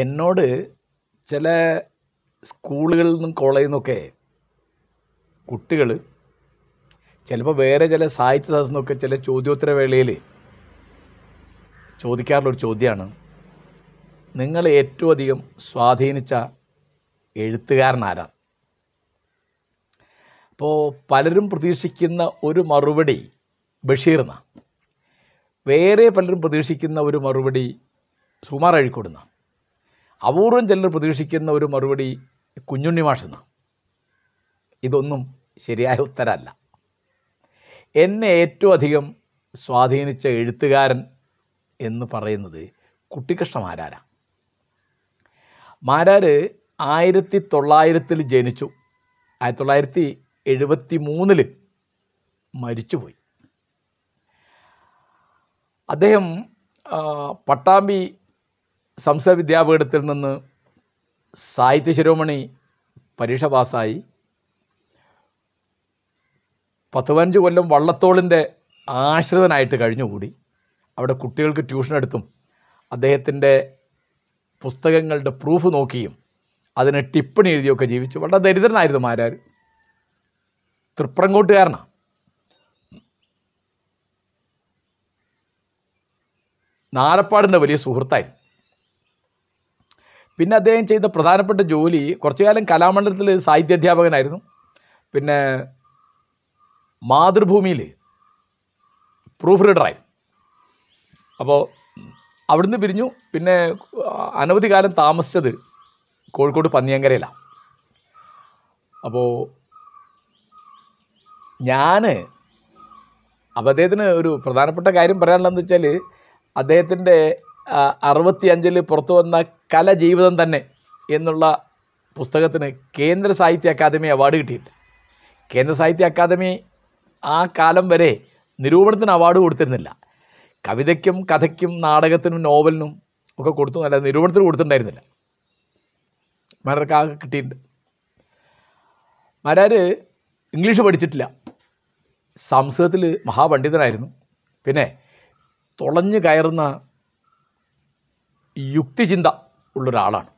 എന്നോട് ചില സ്കൂളുകളിൽ നിന്നും കോളേജിൽ നിന്നൊക്കെ കുട്ടികൾ ചിലപ്പോൾ വേറെ ചില സാഹിത്യ സദസ്സിൽ നിന്നൊക്കെ ചില ചോദ്യോത്തര വേളയിൽ ചോദിക്കാറുള്ളൊരു ചോദ്യമാണ് നിങ്ങൾ ഏറ്റവും അധികം സ്വാധീനിച്ച എഴുത്തുകാരനാരാ അപ്പോൾ പലരും പ്രതീക്ഷിക്കുന്ന ഒരു മറുപടി ബഷീറിനാണ് വേറെ പലരും പ്രതീക്ഷിക്കുന്ന ഒരു മറുപടി സുമാർ അഴിക്കോടുന്നാണ് അപൂർവം ചിലർ പ്രതീക്ഷിക്കുന്ന ഒരു മറുപടി കുഞ്ഞുണ്ണി മാഷെന്ന ഇതൊന്നും ശരിയായ ഉത്തരമല്ല എന്നെ ഏറ്റവും അധികം സ്വാധീനിച്ച എഴുത്തുകാരൻ എന്ന് പറയുന്നത് കുട്ടിക്കൃഷ്ണ മാരാര മാരാർ ആയിരത്തി തൊള്ളായിരത്തിൽ ജനിച്ചു ആയിരത്തി തൊള്ളായിരത്തി എഴുപത്തി മൂന്നിൽ മരിച്ചുപോയി അദ്ദേഹം പട്ടാമ്പി സംസ്ഥാന വിദ്യാപീഠത്തിൽ നിന്ന് സാഹിത്യ ശിരോമണി പരീക്ഷ പാസ്സായി പത്ത് പതിനഞ്ച് കൊല്ലം വള്ളത്തോളിൻ്റെ ആശ്രിതനായിട്ട് കഴിഞ്ഞുകൂടി അവിടെ കുട്ടികൾക്ക് ട്യൂഷൻ എടുത്തും അദ്ദേഹത്തിൻ്റെ പുസ്തകങ്ങളുടെ പ്രൂഫ് നോക്കിയും അതിന് ടിപ്പണി എഴുതിയൊക്കെ ജീവിച്ചു വളരെ ദരിദ്രനായിരുന്നു മാരാർ തൃപ്രങ്കോട്ടുകാരനാണ് നാലപ്പാടിൻ്റെ വലിയ സുഹൃത്തായിരുന്നു പിന്നെ അദ്ദേഹം ചെയ്ത പ്രധാനപ്പെട്ട ജോലി കുറച്ചു കാലം കലാമണ്ഡലത്തിൽ സാഹിത്യാധ്യാപകനായിരുന്നു പിന്നെ മാതൃഭൂമിയിൽ പ്രൂഫ് റീഡറായിരുന്നു അപ്പോൾ അവിടുന്ന് പിരിഞ്ഞു പിന്നെ അനവധി കാലം താമസിച്ചത് കോഴിക്കോട് പന്നിയങ്കരയിലാണ് അപ്പോൾ ഞാൻ അപ്പോൾ അദ്ദേഹത്തിന് ഒരു പ്രധാനപ്പെട്ട കാര്യം പറയാനുള്ളതെന്ന് വെച്ചാൽ അദ്ദേഹത്തിൻ്റെ അറുപത്തി അഞ്ചിൽ പുറത്തു വന്ന കല ജീവിതം തന്നെ എന്നുള്ള പുസ്തകത്തിന് കേന്ദ്ര സാഹിത്യ അക്കാദമി അവാർഡ് കിട്ടിയിട്ടുണ്ട് കേന്ദ്ര സാഹിത്യ അക്കാദമി ആ കാലം വരെ നിരൂപണത്തിന് അവാർഡ് കൊടുത്തിരുന്നില്ല കവിതയ്ക്കും കഥയ്ക്കും നാടകത്തിനും നോവലിനും ഒക്കെ കൊടുത്തു അല്ല നിരൂപണത്തിന് കൊടുത്തിട്ടുണ്ടായിരുന്നില്ല മാരാർക്ക് ആകെ കിട്ടിയിട്ടുണ്ട് മാരാർ ഇംഗ്ലീഷ് പഠിച്ചിട്ടില്ല സംസ്കൃതത്തിൽ മഹാപണ്ഡിതനായിരുന്നു പിന്നെ തുളഞ്ഞു കയറുന്ന യുക്തിചിന്ത ഉള്ളൊരാളാണ്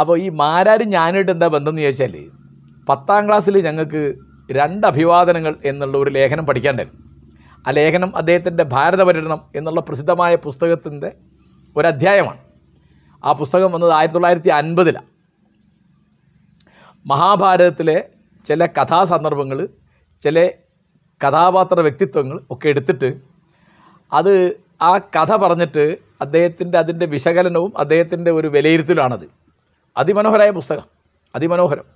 അപ്പോൾ ഈ മാരാരും ഞാനായിട്ട് എന്താ ബന്ധം എന്ന് ചോദിച്ചാൽ പത്താം ക്ലാസ്സിൽ ഞങ്ങൾക്ക് രണ്ട് അഭിവാദനങ്ങൾ എന്നുള്ള ഒരു ലേഖനം പഠിക്കാണ്ടായിരുന്നു ആ ലേഖനം അദ്ദേഹത്തിൻ്റെ ഭാരതപര്യടനം എന്നുള്ള പ്രസിദ്ധമായ പുസ്തകത്തിൻ്റെ ഒരധ്യായമാണ് ആ പുസ്തകം വന്നത് ആയിരത്തി തൊള്ളായിരത്തി അൻപതിലാണ് മഹാഭാരതത്തിലെ ചില കഥാസന്ദർഭങ്ങൾ ചില കഥാപാത്ര വ്യക്തിത്വങ്ങൾ ഒക്കെ എടുത്തിട്ട് അത് ആ കഥ പറഞ്ഞിട്ട് അദ്ദേഹത്തിൻ്റെ അതിൻ്റെ വിശകലനവും അദ്ദേഹത്തിൻ്റെ ഒരു വിലയിരുത്തലാണത് അതിമനോഹരായ പുസ്തകം അതിമനോഹരം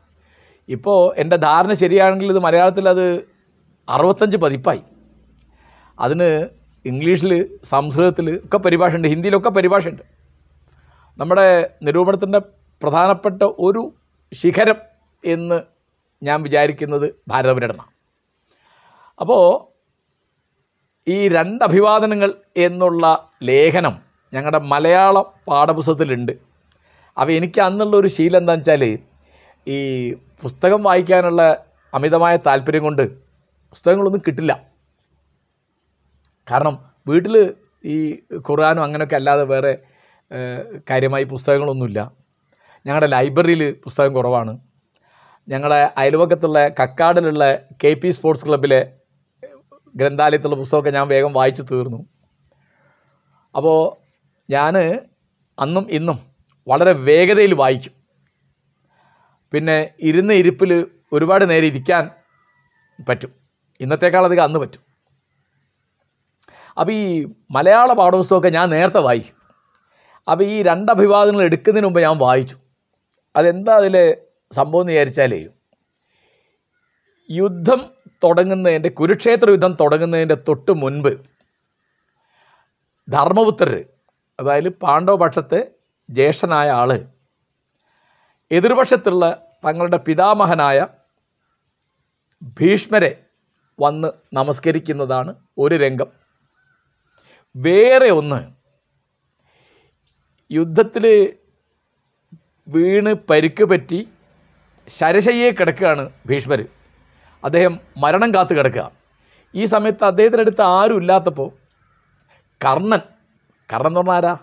ഇപ്പോൾ എൻ്റെ ധാരണ ശരിയാണെങ്കിൽ ഇത് മലയാളത്തിൽ അത് അറുപത്തഞ്ച് പതിപ്പായി അതിന് ഇംഗ്ലീഷിൽ സംസ്കൃതത്തിൽ ഒക്കെ പരിഭാഷയുണ്ട് ഹിന്ദിയിലൊക്കെ പരിഭാഷയുണ്ട് നമ്മുടെ നിരൂപണത്തിൻ്റെ പ്രധാനപ്പെട്ട ഒരു ശിഖരം എന്ന് ഞാൻ വിചാരിക്കുന്നത് ഭാരതപര്യടന അപ്പോൾ ഈ രണ്ട് അഭിവാദനങ്ങൾ എന്നുള്ള ലേഖനം ഞങ്ങളുടെ മലയാള പാഠപുസ്തകത്തിലുണ്ട് അപ്പോൾ എനിക്ക് അന്നുള്ള ഒരു ശീലം എന്താ വെച്ചാൽ ഈ പുസ്തകം വായിക്കാനുള്ള അമിതമായ താല്പര്യം കൊണ്ട് പുസ്തകങ്ങളൊന്നും കിട്ടില്ല കാരണം വീട്ടിൽ ഈ ഖുർആാനും അങ്ങനെയൊക്കെ അല്ലാതെ വേറെ കാര്യമായി പുസ്തകങ്ങളൊന്നുമില്ല ഞങ്ങളുടെ ലൈബ്രറിയിൽ പുസ്തകം കുറവാണ് ഞങ്ങളുടെ അയൽവക്കത്തുള്ള കക്കാടിലുള്ള കെ പി സ്പോർട്സ് ക്ലബ്ബിലെ ഗ്രന്ഥാലയത്തിലുള്ള പുസ്തകമൊക്കെ ഞാൻ വേഗം വായിച്ചു തീർന്നു അപ്പോൾ ഞാൻ അന്നും ഇന്നും വളരെ വേഗതയിൽ വായിക്കും പിന്നെ ഇരുന്ന് ഇരിപ്പിൽ ഒരുപാട് നേരം ഇരിക്കാൻ പറ്റും ഇന്നത്തേക്കാളധികം അന്ന് പറ്റും അപ്പോൾ ഈ മലയാള പാഠപുസ്തകമൊക്കെ ഞാൻ നേരത്തെ വായിക്കും അപ്പോൾ ഈ രണ്ട് അഭിവാദങ്ങൾ എടുക്കുന്നതിന് മുമ്പ് ഞാൻ വായിച്ചു അതെന്താ അതിൽ സംഭവം എന്ന് വിചാരിച്ചാലേ യുദ്ധം തുടങ്ങുന്നതിൻ്റെ കുരുക്ഷേത്ര യുദ്ധം തുടങ്ങുന്നതിൻ്റെ തൊട്ട് മുൻപ് ധർമ്മപുത്രർ അതായത് പാണ്ഡവപക്ഷത്തെ ജ്യേഷ്ഠനായ ആൾ എതിർപക്ഷത്തുള്ള തങ്ങളുടെ പിതാമഹനായ ഭീഷ്മരെ വന്ന് നമസ്കരിക്കുന്നതാണ് ഒരു രംഗം വേറെ ഒന്ന് യുദ്ധത്തിൽ വീണ് പരിക്ക് പറ്റി ശരശയ്യെ കിടക്കുകയാണ് ഭീഷ്മർ അദ്ദേഹം മരണം കാത്തു കിടക്കുക ഈ സമയത്ത് അദ്ദേഹത്തിനടുത്ത് ആരും ഇല്ലാത്തപ്പോൾ കർണൻ കാരണം എന്ന് പറഞ്ഞാൽ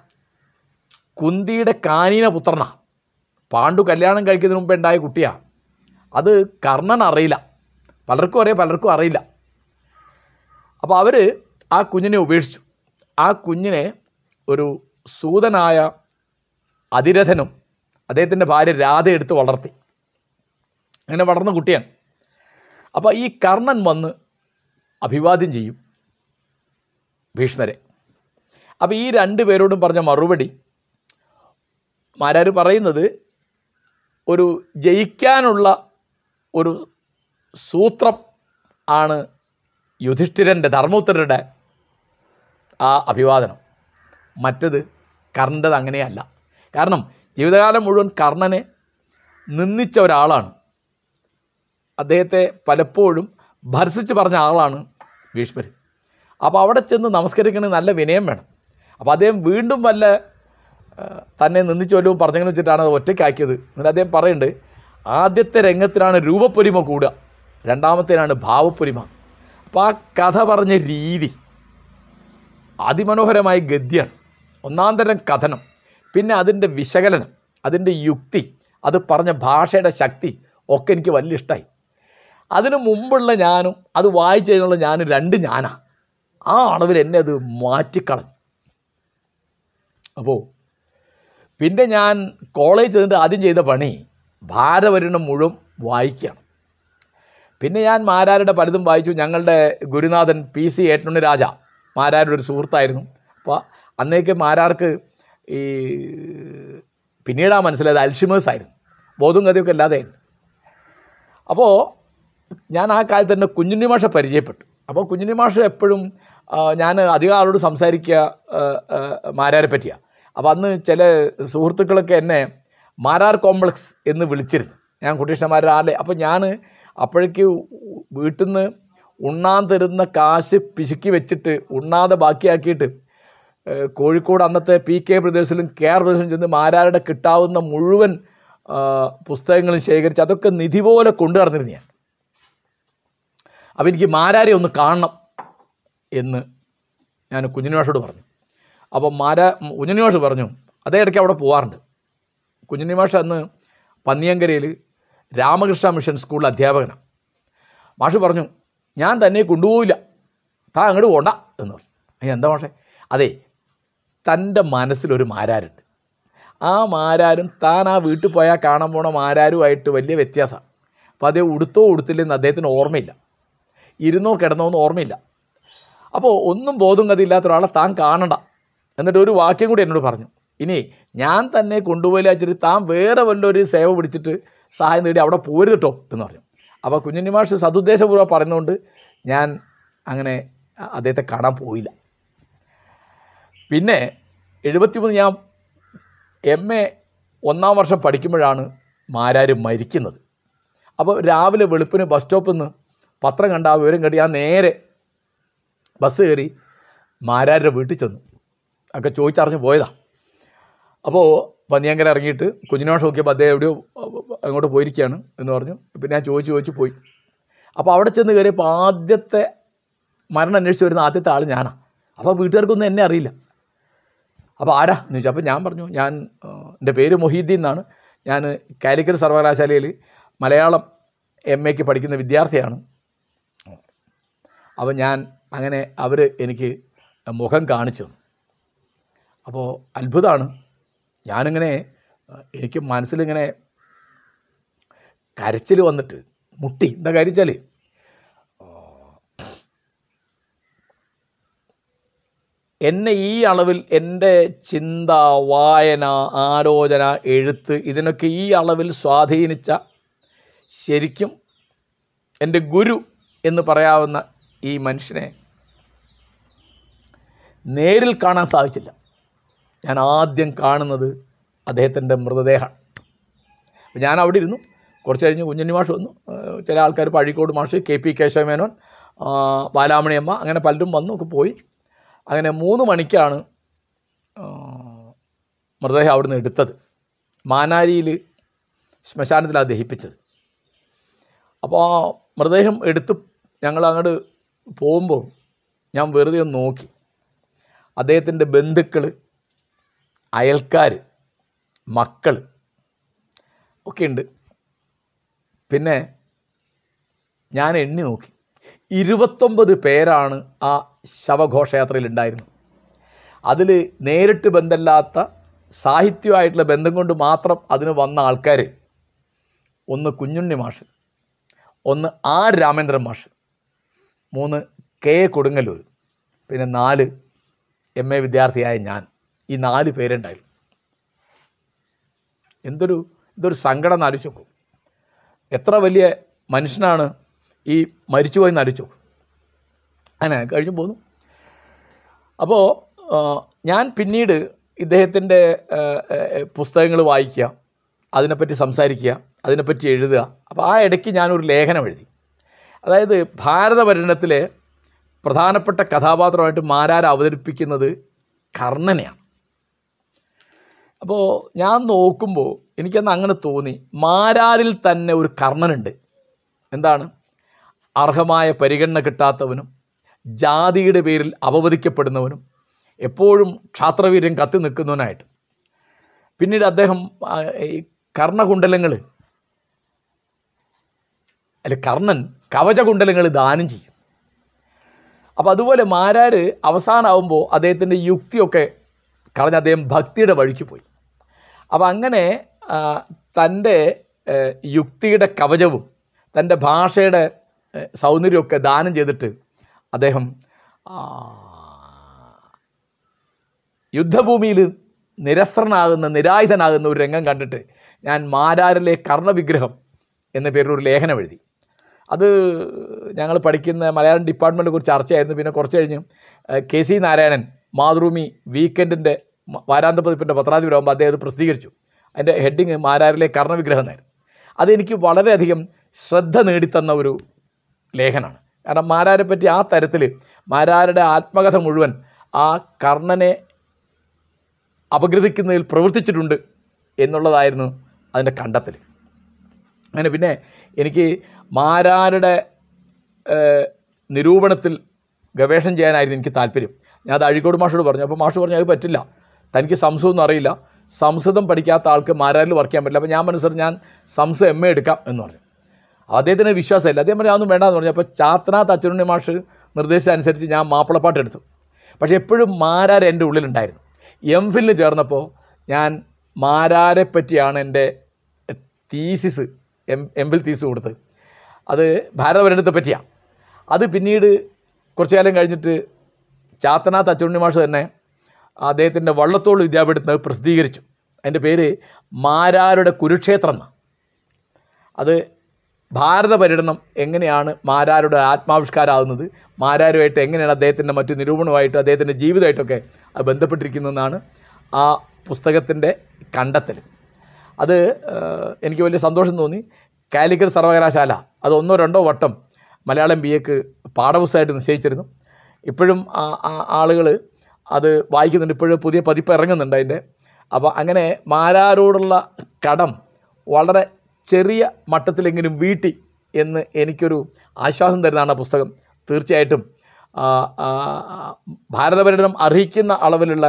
കുന്തിയുടെ കാനീന പുത്രനാ പാണ്ഡു കല്യാണം കഴിക്കുന്നതിന് മുമ്പ് ഉണ്ടായ കുട്ടിയാ അത് കർണൻ അറിയില്ല പലർക്കും അറിയാം പലർക്കും അറിയില്ല അപ്പോൾ അവർ ആ കുഞ്ഞിനെ ഉപേക്ഷിച്ചു ആ കുഞ്ഞിനെ ഒരു സൂതനായ അതിരഥനും അദ്ദേഹത്തിൻ്റെ ഭാര്യ രാധ എടുത്ത് വളർത്തി അങ്ങനെ വളർന്ന കുട്ടിയാണ് അപ്പോൾ ഈ കർണൻ വന്ന് അഭിവാദ്യം ചെയ്യും ഭീഷ്മരെ അപ്പോൾ ഈ രണ്ട് പേരോടും പറഞ്ഞ മറുപടി മാരാർ പറയുന്നത് ഒരു ജയിക്കാനുള്ള ഒരു സൂത്രം ആണ് യുധിഷ്ഠിരൻ്റെ ധർമ്മോത്തരരുടെ ആ അഭിവാദനം മറ്റത് കർണൻ്റെത് അങ്ങനെയല്ല കാരണം ജീവിതകാലം മുഴുവൻ കർണനെ നിന്ദിച്ച ഒരാളാണ് അദ്ദേഹത്തെ പലപ്പോഴും ഭർസിച്ച് പറഞ്ഞ ആളാണ് ഭീഷ്മർ അപ്പോൾ അവിടെ ചെന്ന് നമസ്കരിക്കണമെങ്കിൽ നല്ല വിനയം വേണം അപ്പോൾ അദ്ദേഹം വീണ്ടും വല്ല തന്നെ നിന്ദിച്ചോലും പറഞ്ഞെങ്കിലും വെച്ചിട്ടാണ് അത് ഒറ്റയ്ക്കാക്കിയത് എന്നിട്ട് അദ്ദേഹം പറയുന്നുണ്ട് ആദ്യത്തെ രംഗത്തിനാണ് രൂപപ്പൊലിമ കൂടുക രണ്ടാമത്തേനാണ് ഭാവപ്പൊലിമ അപ്പോൾ ആ കഥ പറഞ്ഞ രീതി അതിമനോഹരമായ ഗദ്യാണ് ഒന്നാം തരം കഥനം പിന്നെ അതിൻ്റെ വിശകലനം അതിൻ്റെ യുക്തി അത് പറഞ്ഞ ഭാഷയുടെ ശക്തി ഒക്കെ എനിക്ക് വലിയ ഇഷ്ടമായി അതിനു മുമ്പുള്ള ഞാനും അത് വായിച്ചു കഴിഞ്ഞുള്ള ഞാനും രണ്ട് ഞാനാണ് ആ അളവിൽ എന്നെ അത് മാറ്റിക്കളഞ്ഞു അപ്പോൾ പിന്നെ ഞാൻ കോളേജ് ചെന്നിട്ട് ആദ്യം ചെയ്ത പണി ഭാരവരുണം മുഴുവൻ വായിക്കുകയാണ് പിന്നെ ഞാൻ മാരാരുടെ പലതും വായിച്ചു ഞങ്ങളുടെ ഗുരുനാഥൻ പി സി ഏറ്റുണ്ണി രാജ മാരാരുടെ ഒരു സുഹൃത്തായിരുന്നു അപ്പോൾ അന്നേക്ക് മാരാർക്ക് ഈ പിന്നീടാ മനസ്സിലായത് അൽഷിമേഴ്സ് ആയിരുന്നു ബോധവും ഗതിയൊക്കെ ഇല്ലാതെയായിരുന്നു അപ്പോൾ ഞാൻ ആ കാലത്ത് തന്നെ കുഞ്ഞുണ്ണിമാഷ പരിചയപ്പെട്ടു അപ്പോൾ കുഞ്ഞിനി മാഷ് എപ്പോഴും ഞാൻ അധികം ആളോട് സംസാരിക്കുക മാരാരെ പറ്റിയാണ് അപ്പോൾ അന്ന് ചില സുഹൃത്തുക്കളൊക്കെ എന്നെ മാരാർ കോംപ്ലക്സ് എന്ന് വിളിച്ചിരുന്നു ഞാൻ കുട്ടീഷ്ണന്മാരുടെ ആളെ അപ്പോൾ ഞാൻ അപ്പോഴേക്ക് വീട്ടിൽ നിന്ന് ഉണ്ണാൻ തരുന്ന കാശ് പിശുക്കി വെച്ചിട്ട് ഉണ്ണാതെ ബാക്കിയാക്കിയിട്ട് കോഴിക്കോട് അന്നത്തെ പി കെ പ്രദേശിലും കെ ആർ പ്രദേശിലും ചെന്ന് മാരാരുടെ കിട്ടാവുന്ന മുഴുവൻ പുസ്തകങ്ങളും ശേഖരിച്ച് അതൊക്കെ നിധി പോലെ കൊണ്ടു നടന്നിരുന്നു ഞാൻ അപ്പം എനിക്ക് മാരാരെ ഒന്ന് കാണണം എന്ന് ഞാൻ കുഞ്ഞുനിവാഷോട് പറഞ്ഞു അപ്പോൾ മാരാ കുഞ്ഞുനിവാഷ് പറഞ്ഞു അതേ ഇടയ്ക്ക് അവിടെ പോവാറുണ്ട് കുഞ്ഞിനിമാഷ് അന്ന് പന്നിയങ്കരയിൽ രാമകൃഷ്ണ മിഷൻ സ്കൂളിൽ അധ്യാപകനാണ് മാഷ് പറഞ്ഞു ഞാൻ തന്നെ കൊണ്ടുപോവില്ല താ അങ്ങോട്ട് പോണ്ട എന്ന് പറഞ്ഞു അയ്യ എന്താ മാഷേ അതെ തൻ്റെ മനസ്സിലൊരു മാരാരുണ്ട് ആ മാരാരും താൻ ആ വീട്ടിൽ പോയാൽ കാണാൻ പോണ മാരാരുമായിട്ട് വലിയ വ്യത്യാസമാണ് അപ്പോൾ അതേ ഉടുത്തോ ഉടുത്തില്ലെന്ന് അദ്ദേഹത്തിന് ഓർമ്മയില്ല ഇരുന്നോ കിടന്നോ എന്ന് ഓർമ്മയില്ല അപ്പോൾ ഒന്നും ബോധം ഗതിയില്ലാത്ത ഒരാളെ താൻ കാണണ്ട എന്നിട്ട് ഒരു വാക്യം കൂടി എന്നോട് പറഞ്ഞു ഇനി ഞാൻ തന്നെ കൊണ്ടുപോയില്ല വെച്ചിട്ട് താൻ വേറെ വല്ലൊരു സേവ പിടിച്ചിട്ട് സഹായം നേടി അവിടെ പോരുതിട്ടോ എന്ന് പറഞ്ഞു അപ്പോൾ കുഞ്ഞുണ്ണി മാഷ് സതുദ്ദേശപൂർവ്വം പറയുന്നതുകൊണ്ട് ഞാൻ അങ്ങനെ അദ്ദേഹത്തെ കാണാൻ പോയില്ല പിന്നെ എഴുപത്തിമൂന്ന് ഞാൻ എം എ ഒന്നാം വർഷം പഠിക്കുമ്പോഴാണ് മാരാരും മരിക്കുന്നത് അപ്പോൾ രാവിലെ വെളുപ്പിന് ബസ് സ്റ്റോപ്പിൽ നിന്ന് പത്രം കണ്ട ആ വിവരം കണ്ടി ഞാൻ നേരെ ബസ് കയറി മാരാരുടെ വീട്ടിൽ ചെന്നു ഒക്കെ ചോദിച്ചറിഞ്ഞ് പോയതാ അപ്പോൾ പന്നിയങ്കര ഇറങ്ങിയിട്ട് കുഞ്ഞിനോഷം നോക്കിയപ്പോൾ അദ്ദേഹം എവിടെയോ അങ്ങോട്ട് പോയിരിക്കുകയാണ് എന്ന് പറഞ്ഞു പിന്നെ ഞാൻ ചോദിച്ച് ചോദിച്ച് പോയി അപ്പോൾ അവിടെ ചെന്ന് കയറിയപ്പോൾ ആദ്യത്തെ മരണം അന്വേഷിച്ച് വരുന്ന ആദ്യത്തെ ആൾ ഞാനാണ് അപ്പോൾ വീട്ടുകാർക്കൊന്നും എന്നെ അറിയില്ല അപ്പോൾ ആരാ എന്ന് ചോദിച്ചാൽ അപ്പോൾ ഞാൻ പറഞ്ഞു ഞാൻ എൻ്റെ പേര് മൊഹീദ്ദീൻ എന്നാണ് ഞാൻ കാലിക്കറ്റ് സർവകലാശാലയിൽ മലയാളം എം എക്ക് പഠിക്കുന്ന വിദ്യാർത്ഥിയാണ് അപ്പോൾ ഞാൻ അങ്ങനെ അവർ എനിക്ക് മുഖം കാണിച്ചു അപ്പോൾ അത്ഭുതമാണ് ഞാനിങ്ങനെ എനിക്ക് മനസ്സിലിങ്ങനെ കരച്ചിൽ വന്നിട്ട് മുട്ടി എന്താ കരച്ചാൽ എന്നെ ഈ അളവിൽ എൻ്റെ ചിന്ത വായന ആലോചന എഴുത്ത് ഇതിനൊക്കെ ഈ അളവിൽ സ്വാധീനിച്ച ശരിക്കും എൻ്റെ ഗുരു എന്ന് പറയാവുന്ന ഈ മനുഷ്യനെ നേരിൽ കാണാൻ സാധിച്ചില്ല ഞാൻ ആദ്യം കാണുന്നത് അദ്ദേഹത്തിൻ്റെ മൃതദേഹമാണ് അപ്പോൾ ഞാൻ അവിടെ ഇരുന്നു കുറച്ച് കഴിഞ്ഞ് കുഞ്ഞുണ്ണി മാഷ് വന്നു ചില ആൾക്കാർ പഴിക്കോട് മാഷ് കെ പി കേശവമേനോൻ ബാലാമണിയമ്മ അങ്ങനെ പലരും വന്നു ഒക്കെ പോയി അങ്ങനെ മൂന്ന് മണിക്കാണ് മൃതദേഹം നിന്ന് എടുത്തത് മാനാരിയിൽ ശ്മശാനത്തിലാണ് ദഹിപ്പിച്ചത് അപ്പോൾ മൃതദേഹം എടുത്ത് ഞങ്ങൾ അങ്ങോട്ട് പോകുമ്പോൾ ഞാൻ വെറുതെ ഒന്ന് നോക്കി അദ്ദേഹത്തിൻ്റെ ബന്ധുക്കൾ അയൽക്കാർ മക്കൾ ഒക്കെ ഉണ്ട് പിന്നെ ഞാൻ എണ്ണി നോക്കി ഇരുപത്തൊമ്പത് പേരാണ് ആ ശവഘോഷയാത്രയിൽ ഉണ്ടായിരുന്നത് അതിൽ നേരിട്ട് ബന്ധമില്ലാത്ത സാഹിത്യമായിട്ടുള്ള ബന്ധം കൊണ്ട് മാത്രം അതിന് വന്ന ആൾക്കാർ ഒന്ന് കുഞ്ഞുണ്ണി മാഷ് ഒന്ന് ആർ രാമേന്ദ്രൻ മാഷ് മൂന്ന് കെ കൊടുങ്ങല്ലൂർ പിന്നെ നാല് എം എ വിദ്യാർത്ഥിയായ ഞാൻ ഈ നാല് പേരുണ്ടായിരുന്നു എന്തൊരു ഇതൊരു സങ്കടം നോക്കും എത്ര വലിയ മനുഷ്യനാണ് ഈ മരിച്ചുപോയി നടിച്ചു അങ്ങനെ കഴിഞ്ഞു പോന്നു അപ്പോൾ ഞാൻ പിന്നീട് ഇദ്ദേഹത്തിൻ്റെ പുസ്തകങ്ങൾ വായിക്കുക അതിനെപ്പറ്റി സംസാരിക്കുക അതിനെപ്പറ്റി എഴുതുക അപ്പോൾ ആ ഇടയ്ക്ക് ഞാനൊരു ലേഖനം എഴുതി അതായത് ഭാരതപര്യടനത്തിലെ പ്രധാനപ്പെട്ട കഥാപാത്രമായിട്ട് മാരാർ അവതരിപ്പിക്കുന്നത് കർണനെയാണ് അപ്പോൾ ഞാൻ നോക്കുമ്പോൾ എനിക്കന്ന് അങ്ങനെ തോന്നി മാരാരിൽ തന്നെ ഒരു കർണനുണ്ട് എന്താണ് അർഹമായ പരിഗണന കിട്ടാത്തവനും ജാതിയുടെ പേരിൽ അപവദിക്കപ്പെടുന്നവനും എപ്പോഴും ക്ഷാത്രവീര്യം കത്തി നിൽക്കുന്നവനായിട്ട് പിന്നീട് അദ്ദേഹം ഈ കർണകുണ്ഡലങ്ങൾ അല്ല കർണൻ കവചകുണ്ടലങ്ങൾ ദാനം ചെയ്യും അപ്പോൾ അതുപോലെ മാരാർ അവസാനമാകുമ്പോൾ അദ്ദേഹത്തിൻ്റെ യുക്തിയൊക്കെ കളഞ്ഞ് അദ്ദേഹം ഭക്തിയുടെ വഴിക്ക് പോയി അപ്പോൾ അങ്ങനെ തൻ്റെ യുക്തിയുടെ കവചവും തൻ്റെ ഭാഷയുടെ സൗന്ദര്യമൊക്കെ ദാനം ചെയ്തിട്ട് അദ്ദേഹം യുദ്ധഭൂമിയിൽ നിരസ്ത്രനാകുന്ന നിരായുധനാകുന്ന ഒരു രംഗം കണ്ടിട്ട് ഞാൻ മാരാരിലെ കർണവിഗ്രഹം എന്ന പേരിൽ ഒരു ലേഖനം എഴുതി അത് ഞങ്ങൾ പഠിക്കുന്ന മലയാളം ഡിപ്പാർട്ട്മെൻറ്റിനെ കുറിച്ച് ചർച്ചയായിരുന്നു പിന്നെ കുറച്ച് കഴിഞ്ഞ് കെ സി നാരായണൻ മാതൃഭൂമി വീക്കെൻഡിൻ്റെ വാരാന്ത പതിപ്പിൻ്റെ പത്രാധിപരാകുമ്പോൾ അദ്ദേഹം അത് പ്രസിദ്ധീകരിച്ചു അതിൻ്റെ ഹെഡിങ് മാരാരിലെ കർണവിഗ്രഹം എന്നായിരുന്നു അതെനിക്ക് വളരെയധികം ശ്രദ്ധ നേടിത്തന്ന ഒരു ലേഖനമാണ് കാരണം മാരാരെ പറ്റി ആ തരത്തിൽ മാരാരുടെ ആത്മകഥ മുഴുവൻ ആ കർണനെ അപഗ്രഥിക്കുന്നതിൽ പ്രവർത്തിച്ചിട്ടുണ്ട് എന്നുള്ളതായിരുന്നു അതിൻ്റെ കണ്ടെത്തൽ അങ്ങനെ പിന്നെ എനിക്ക് മാരാരുടെ നിരൂപണത്തിൽ ഗവേഷണം ചെയ്യാനായിരുന്നു എനിക്ക് താല്പര്യം ഞാൻ അത് അഴിക്കോട് മാഷോട് പറഞ്ഞു അപ്പോൾ മാഷ് പറഞ്ഞു അത് പറ്റില്ല തനിക്ക് സംസ്കൃതമൊന്നും അറിയില്ല സംസ്കൃതം പഠിക്കാത്ത ആൾക്ക് മാരാരിൽ വർക്ക് ചെയ്യാൻ പറ്റില്ല അപ്പോൾ ഞാൻ മനസ്സിലാക്കി ഞാൻ സംസ്കൃതം എം എ എടുക്കാം എന്ന് പറഞ്ഞു അദ്ദേഹത്തിന് വിശ്വാസമില്ല അദ്ദേഹം പറഞ്ഞു അതൊന്നും വേണ്ടെന്ന് പറഞ്ഞു അപ്പോൾ ചാത്രനാഥ് അച്ഛനുണ്ണി മാഷ് നിർദ്ദേശിച്ചനുസരിച്ച് ഞാൻ മാപ്പിളപ്പാട്ട് എടുത്തു പക്ഷേ എപ്പോഴും മാരാർ എൻ്റെ ഉള്ളിലുണ്ടായിരുന്നു എം ഫിലിന് ചേർന്നപ്പോൾ ഞാൻ മാരാരെ പറ്റിയാണ് എൻ്റെ thesis M M phil thesis കൊടുത്തത് അത് ഭാരതഭരണത്തെ പറ്റിയാണ് അത് പിന്നീട് കുറച്ചു കാലം കഴിഞ്ഞിട്ട് ചാത്തനാഥ് അച്ചുണ്ണി മാഷ് തന്നെ അദ്ദേഹത്തിൻ്റെ വള്ളത്തോൾ വിദ്യാപീഠത്തിന് പ്രസിദ്ധീകരിച്ചു അതിൻ്റെ പേര് മാരാരുടെ കുരുക്ഷേത്രം എന്ന് അത് ഭാരത പര്യടനം എങ്ങനെയാണ് മാരാരുടെ ആത്മാവിഷ്കാരമാകുന്നത് മാരാരുമായിട്ട് എങ്ങനെയാണ് അദ്ദേഹത്തിൻ്റെ മറ്റു നിരൂപണമായിട്ട് അദ്ദേഹത്തിൻ്റെ ജീവിതമായിട്ടൊക്കെ അത് ബന്ധപ്പെട്ടിരിക്കുന്നതെന്നാണ് ആ പുസ്തകത്തിൻ്റെ കണ്ടെത്തൽ അത് എനിക്ക് വലിയ സന്തോഷം തോന്നി കാലിക്കറ്റ് സർവകലാശാല അത് ഒന്നോ രണ്ടോ വട്ടം മലയാളം ബി എക്ക് പാഠപുസ്തകമായിട്ട് നിശ്ചയിച്ചിരുന്നു ഇപ്പോഴും ആളുകൾ അത് വായിക്കുന്നുണ്ട് ഇപ്പോഴും പുതിയ പതിപ്പ് ഇറങ്ങുന്നുണ്ട് അതിൻ്റെ അപ്പോൾ അങ്ങനെ മാരാരോടുള്ള കടം വളരെ ചെറിയ മട്ടത്തിലെങ്കിലും വീട്ടി എന്ന് എനിക്കൊരു ആശ്വാസം തരുന്നതാണ് ആ പുസ്തകം തീർച്ചയായിട്ടും ഭാരതപര്യടനം അർഹിക്കുന്ന അളവിലുള്ള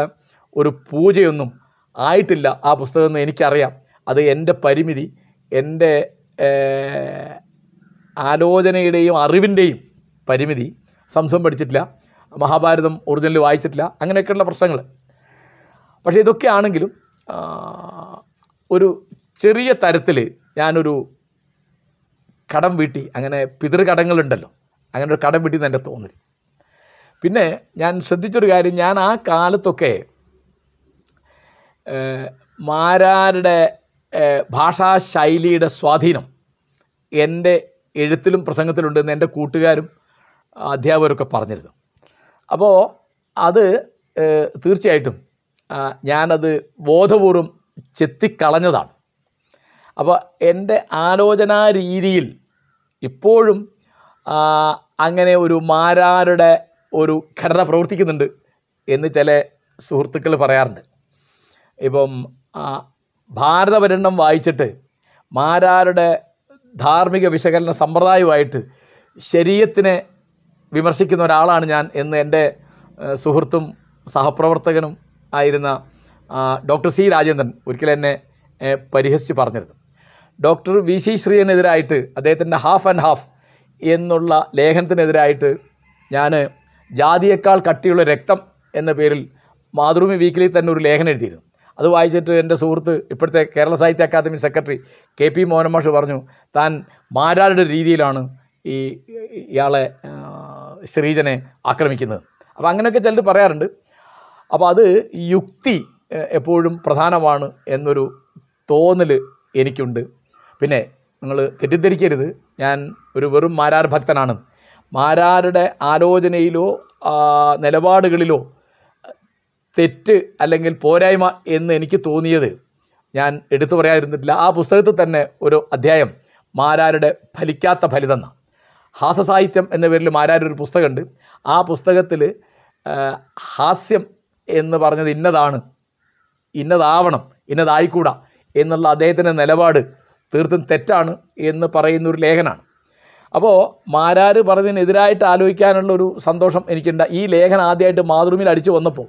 ഒരു പൂജയൊന്നും ആയിട്ടില്ല ആ പുസ്തകം എന്ന് എനിക്കറിയാം അത് എൻ്റെ പരിമിതി എൻ്റെ ആലോചനയുടെയും അറിവിൻ്റെയും പരിമിതി സംസം പഠിച്ചിട്ടില്ല മഹാഭാരതം ഒറിജിനൽ വായിച്ചിട്ടില്ല അങ്ങനെയൊക്കെയുള്ള പ്രശ്നങ്ങൾ പക്ഷേ ഇതൊക്കെ ആണെങ്കിലും ഒരു ചെറിയ തരത്തിൽ ഞാനൊരു കടം വീട്ടി അങ്ങനെ പിതൃകടങ്ങളുണ്ടല്ലോ അങ്ങനെ ഒരു കടം വീട്ടി എൻ്റെ തോന്നൽ പിന്നെ ഞാൻ ശ്രദ്ധിച്ചൊരു കാര്യം ഞാൻ ആ കാലത്തൊക്കെ മാരാരുടെ ഭാഷാശൈലിയുടെ സ്വാധീനം എൻ്റെ എഴുത്തിലും പ്രസംഗത്തിലുണ്ടെന്ന് എൻ്റെ കൂട്ടുകാരും അധ്യാപകരൊക്കെ പറഞ്ഞിരുന്നു അപ്പോൾ അത് തീർച്ചയായിട്ടും ഞാനത് ബോധപൂർവം ചെത്തിക്കളഞ്ഞതാണ് അപ്പോൾ എൻ്റെ ആലോചനാ രീതിയിൽ ഇപ്പോഴും അങ്ങനെ ഒരു മാരാരുടെ ഒരു ഘടന പ്രവർത്തിക്കുന്നുണ്ട് എന്ന് ചില സുഹൃത്തുക്കൾ പറയാറുണ്ട് ഇപ്പം ഭാരതപര്യണം വായിച്ചിട്ട് മാരാരുടെ ധാർമ്മിക വിശകലന സമ്പ്രദായമായിട്ട് ശരീരത്തിനെ വിമർശിക്കുന്ന ഒരാളാണ് ഞാൻ എന്ന് എൻ്റെ സുഹൃത്തും സഹപ്രവർത്തകനും ആയിരുന്ന ഡോക്ടർ സി രാജേന്ദ്രൻ ഒരിക്കലും എന്നെ പരിഹസിച്ച് പറഞ്ഞിരുന്നു ഡോക്ടർ വി സി ശ്രീയനെതിരായിട്ട് അദ്ദേഹത്തിൻ്റെ ഹാഫ് ആൻഡ് ഹാഫ് എന്നുള്ള ലേഖനത്തിനെതിരായിട്ട് ഞാൻ ജാതിയേക്കാൾ കട്ടിയുള്ള രക്തം എന്ന പേരിൽ മാതൃഭൂമി വീക്കിലി തന്നെ ഒരു ലേഖനം എഴുതിയിരുന്നു അത് വായിച്ചിട്ട് എൻ്റെ സുഹൃത്ത് ഇപ്പോഴത്തെ Kerala Sahitya Akademi secretary K P മോഹനമാഷ് പറഞ്ഞു താൻ മാരാരുടെ രീതിയിലാണ് ഈ ഇയാളെ ശ്രീജനെ ആക്രമിക്കുന്നത് അപ്പോൾ അങ്ങനെയൊക്കെ ചിലർ പറയാറുണ്ട് അപ്പോൾ അത് യുക്തി എപ്പോഴും പ്രധാനമാണ് എന്നൊരു തോന്നൽ എനിക്കുണ്ട് പിന്നെ നിങ്ങൾ തെറ്റിദ്ധരിക്കരുത് ഞാൻ ഒരു വെറും മാരാർ ഭക്തനാണ് മാരാരുടെ ആലോചനയിലോ നിലപാടുകളിലോ തെറ്റ് അല്ലെങ്കിൽ പോരായ്മ എന്ന് എനിക്ക് തോന്നിയത് ഞാൻ എടുത്തു പറയാതിരുന്നിട്ടില്ല ആ പുസ്തകത്തിൽ തന്നെ ഒരു അധ്യായം മാരാരുടെ ഫലിക്കാത്ത ഫലിതെന്ന ഹാസ്യസാഹിത്യം എന്ന പേരിൽ മാരാരൊരു പുസ്തകമുണ്ട് ആ പുസ്തകത്തിൽ ഹാസ്യം എന്ന് പറഞ്ഞത് ഇന്നതാണ് ഇന്നതാവണം ഇന്നതായിക്കൂടാ എന്നുള്ള അദ്ദേഹത്തിൻ്റെ നിലപാട് തീർത്തും തെറ്റാണ് എന്ന് പറയുന്ന ഒരു ലേഖനാണ് അപ്പോൾ മാരാർ പറഞ്ഞതിനെതിരായിട്ട് ആലോചിക്കാനുള്ള ഒരു സന്തോഷം എനിക്കുണ്ട് ഈ ലേഖനം ആദ്യമായിട്ട് മാതൃഭൂമിയിൽ അടിച്ചു വന്നപ്പോൾ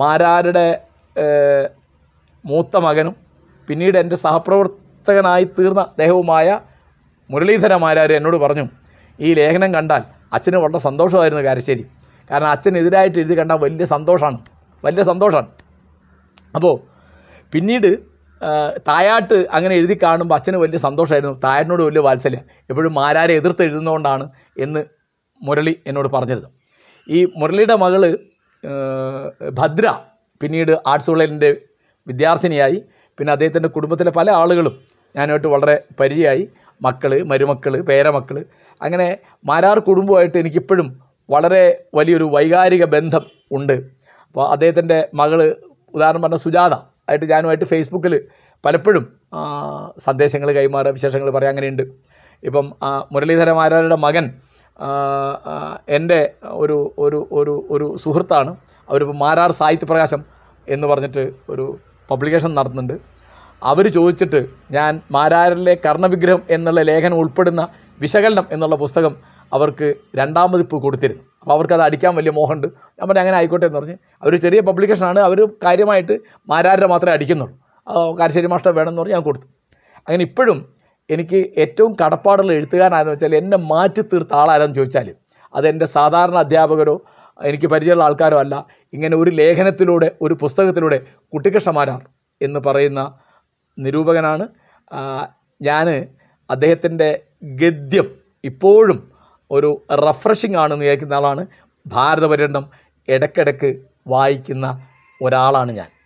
മാരാരുടെ മൂത്ത മകനും പിന്നീട് എൻ്റെ സഹപ്രവർത്തകനായി തീർന്ന അദ്ദേഹവുമായ മുരളീധര മാരാർ എന്നോട് പറഞ്ഞു ഈ ലേഖനം കണ്ടാൽ അച്ഛന് വളരെ സന്തോഷമായിരുന്നു കാരശ്ശേരി കാരണം അച്ഛനെതിരായിട്ട് എഴുതി കണ്ടാൽ വലിയ സന്തോഷമാണ് വലിയ സന്തോഷമാണ് അപ്പോൾ പിന്നീട് തായാട്ട് അങ്ങനെ എഴുതി കാണുമ്പോൾ അച്ഛന് വലിയ സന്തോഷമായിരുന്നു തായാട്ടിനോട് വലിയ വാത്സല്യം എപ്പോഴും മാരാരെ എതിർത്ത് എഴുതുന്നതുകൊണ്ടാണ് എന്ന് മുരളി എന്നോട് പറഞ്ഞിരുന്നു ഈ മുരളിയുടെ മകള് ഭദ്ര പിന്നീട് ആർട്സ് കോളേജിൻ്റെ വിദ്യാർത്ഥിനിയായി പിന്നെ അദ്ദേഹത്തിൻ്റെ കുടുംബത്തിലെ പല ആളുകളും ഞാനായിട്ട് വളരെ പരിചയമായി മക്കൾ മരുമക്കൾ പേരമക്കൾ അങ്ങനെ മാരാർ കുടുംബമായിട്ട് എനിക്കിപ്പോഴും വളരെ വലിയൊരു വൈകാരിക ബന്ധം ഉണ്ട് അപ്പോൾ അദ്ദേഹത്തിൻ്റെ മകൾ ഉദാഹരണം പറഞ്ഞ സുജാത ആയിട്ട് ഞാനുമായിട്ട് ഫേസ്ബുക്കിൽ പലപ്പോഴും സന്ദേശങ്ങൾ കൈമാറുക വിശേഷങ്ങൾ പറയാം അങ്ങനെയുണ്ട് ഇപ്പം മുരളീധര മാരാരുടെ മകൻ എൻ്റെ ഒരു ഒരു ഒരു ഒരു സുഹൃത്താണ് അവരിപ്പോൾ മാരാർ സാഹിത്യപ്രകാശം എന്ന് പറഞ്ഞിട്ട് ഒരു പബ്ലിക്കേഷൻ നടത്തുന്നുണ്ട് അവർ ചോദിച്ചിട്ട് ഞാൻ മാരാരിലെ കർണവിഗ്രഹം എന്നുള്ള ലേഖനം ഉൾപ്പെടുന്ന വിശകലനം എന്നുള്ള പുസ്തകം അവർക്ക് രണ്ടാമത് കൊടുത്തിരുന്നു അപ്പോൾ അവർക്ക് അത് അടിക്കാൻ വലിയ മോഹമുണ്ട് ഞാൻ പറഞ്ഞാൽ അങ്ങനെ ആയിക്കോട്ടെ എന്ന് പറഞ്ഞ് അവർ ചെറിയ പബ്ലിക്കേഷനാണ് അവർ കാര്യമായിട്ട് മാരാരെ മാത്രമേ അടിക്കുന്നുള്ളൂ കാരശ്ശേരി മാഷ്ടം വേണമെന്ന് പറഞ്ഞ് ഞാൻ കൊടുത്തു അങ്ങനെ ഇപ്പോഴും എനിക്ക് ഏറ്റവും കടപ്പാടുള്ള എഴുത്തുകാരനാരെന്ന് വെച്ചാൽ എന്നെ മാറ്റി തീർത്ത ആളാരെന്ന് ചോദിച്ചാൽ അതെൻ്റെ സാധാരണ അധ്യാപകരോ എനിക്ക് പരിചയമുള്ള ആൾക്കാരോ അല്ല ഇങ്ങനെ ഒരു ലേഖനത്തിലൂടെ ഒരു പുസ്തകത്തിലൂടെ കുട്ടിക്കൃഷ്ണമാരാർ എന്ന് പറയുന്ന നിരൂപകനാണ് ഞാൻ അദ്ദേഹത്തിൻ്റെ ഗദ്യം ഇപ്പോഴും ഒരു റഫ്രഷിംഗ് ആണെന്ന് വിചാരിക്കുന്ന ആളാണ് ഭാരതപര്യടനം ഇടയ്ക്കിടയ്ക്ക് വായിക്കുന്ന ഒരാളാണ് ഞാൻ